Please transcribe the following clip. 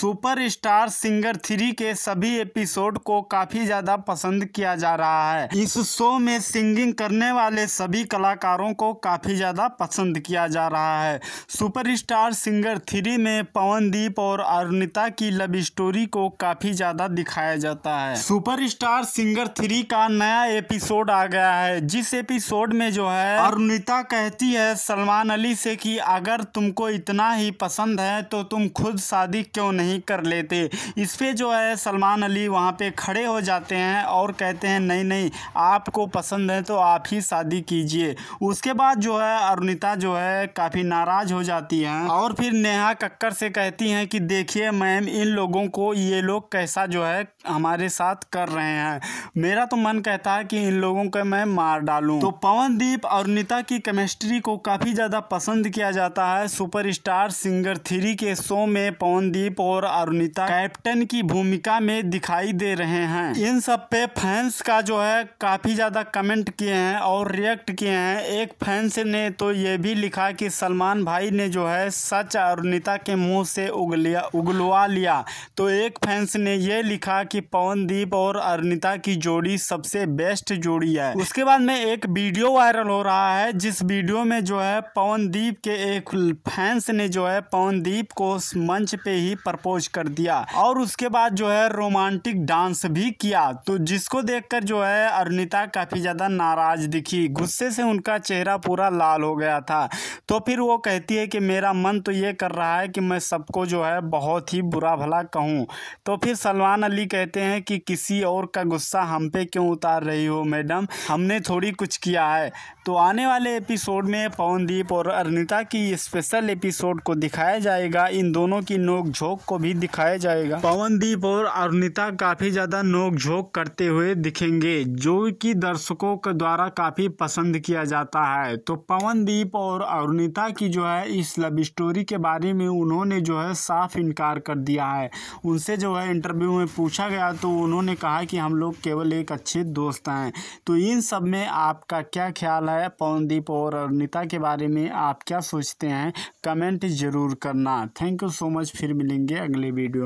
superstar singer three के सभी episode को काफी ज्यादा पसंद किया जा रहा है इस शो में सिंगिंग करने वाले सभी कलाकारों को काफी ज्यादा पसंद किया जा रहा है सुपरस्टार सिंगर थ्री में पवनदीप और अरुणिता की लव स्टोरी को काफी ज्यादा दिखाया जाता है सुपरस्टार सिंगर थ्री का नया एपिसोड आ गया है जिस एपिसोड में जो है अरुणिता कहती है सलमान अली से कि अगर तुमको इतना ही पसंद है तो तुम खुद शादी क्यों नहीं नहीं कर लेते इस पर जो है सलमान अली वहाँ पे खड़े हो जाते हैं और कहते हैं नहीं नहीं आपको पसंद है तो आप ही शादी कीजिए उसके बाद जो है अरुणिता जो है काफ़ी नाराज़ हो जाती हैं और फिर नेहा कक्कर से कहती हैं कि देखिए मैम इन लोगों को ये लोग कैसा जो है हमारे साथ कर रहे हैं मेरा तो मन कहता है कि इन लोगों को मैं मार डालूँ तो पवनदीप अरुणिता की केमिस्ट्री को काफ़ी ज़्यादा पसंद किया जाता है सुपरस्टार सिंगर थ्री के शो में पवनदीप और और अरुणिता कैप्टन की भूमिका में दिखाई दे रहे हैं इन सब पे फैंस का जो है काफ़ी ज़्यादा कमेंट किए हैं और रिएक्ट किए हैं एक फैंस ने तो ये भी लिखा कि सलमान भाई ने जो है सच अरुणिता के मुंह से उगलिया उगलवा लिया तो एक फैंस ने यह लिखा कि पवनदीप और अरुणिता की जोड़ी सबसे बेस्ट जोड़ी है उसके बाद में एक वीडियो वायरल हो रहा है जिस वीडियो में जो है पवनदीप के एक फैंस ने जो है पवनदीप को मंच पे ही प्रपोज प्रपोज कर दिया और उसके बाद जो है रोमांटिक डांस भी किया तो जिसको देखकर जो है अरुणिता काफ़ी ज़्यादा नाराज दिखी गुस्से से उनका चेहरा पूरा लाल हो गया था तो फिर वो कहती है कि मेरा मन तो ये कर रहा है कि मैं सबको जो है बहुत ही बुरा भला कहूँ तो फिर सलमान अली कहते हैं कि किसी और का गुस्सा हम पे क्यों उतार रही हो मैडम हमने थोड़ी कुछ किया है तो आने वाले एपिसोड में पवनदीप और अरुणिता की स्पेशल एपिसोड को दिखाया जाएगा इन दोनों की नोक झोंक को भी दिखाया जाएगा पवनदीप और अरुणिता काफी ज्यादा नोकझोंक करते हुए दिखेंगे जो कि दर्शकों के द्वारा काफी पसंद किया जाता है तो पवनदीप और अरुणिता की जो है इस लव स्टोरी के बारे में उन्होंने जो है साफ इनकार कर दिया है उनसे जो है इंटरव्यू में पूछा गया तो उन्होंने कहा कि हम लोग केवल एक अच्छे दोस्त हैं तो इन सब में आपका क्या ख्याल है पवनदीप और अरुणिता के बारे में आप क्या सोचते हैं कमेंट ज़रूर करना थैंक यू सो मच फिर मिलेंगे अगले वीडियो